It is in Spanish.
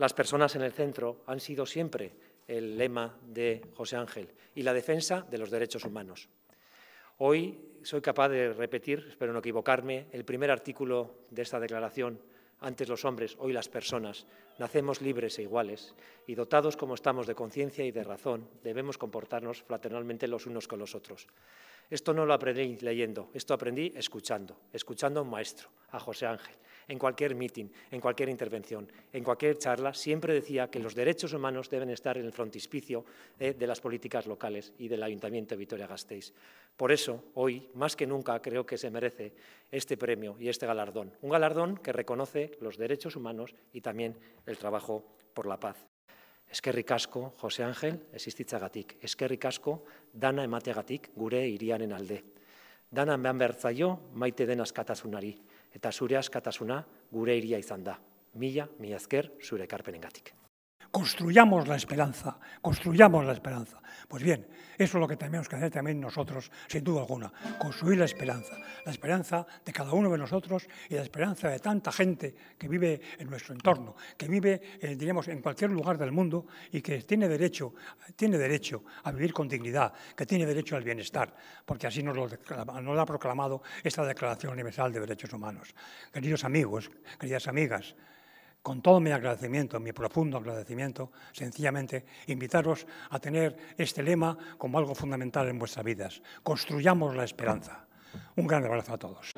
Las personas en el centro han sido siempre el lema de José Ángel y la defensa de los derechos humanos. Hoy soy capaz de repetir, espero no equivocarme, el primer artículo de esta declaración, antes los hombres, hoy las personas, nacemos libres e iguales y dotados como estamos de conciencia y de razón, debemos comportarnos fraternalmente los unos con los otros. Esto no lo aprendí leyendo, esto aprendí escuchando, escuchando a un maestro, a José Ángel, en cualquier meeting, en cualquier intervención, en cualquier charla, siempre decía que los derechos humanos deben estar en el frontispicio eh, de las políticas locales y del Ayuntamiento de Vitoria-Gasteiz. Por eso, hoy, más que nunca, creo que se merece este premio y este galardón. Un galardón que reconoce los derechos humanos y también el trabajo por la paz. Eskerrik asko, Jose Angel, existitzagatik. Eskerrik asko, dana emateagatik gure irianen alde. Dana behan bertzaio, maite den askatasunari. Eta zure askatasuna gure iria izan da. Mila, mila esker, zure karpenen Construyamos la esperanza, construyamos la esperanza. Pues bien, eso es lo que tenemos que hacer también nosotros, sin duda alguna, construir la esperanza, la esperanza de cada uno de nosotros y la esperanza de tanta gente que vive en nuestro entorno, que vive, eh, diríamos, en cualquier lugar del mundo y que tiene derecho, tiene derecho a vivir con dignidad, que tiene derecho al bienestar, porque así nos lo ha proclamado esta Declaración Universal de Derechos Humanos. Queridos amigos, queridas amigas, con todo mi agradecimiento, mi profundo agradecimiento, sencillamente invitaros a tener este lema como algo fundamental en vuestras vidas. Construyamos la esperanza. Un gran abrazo a todos.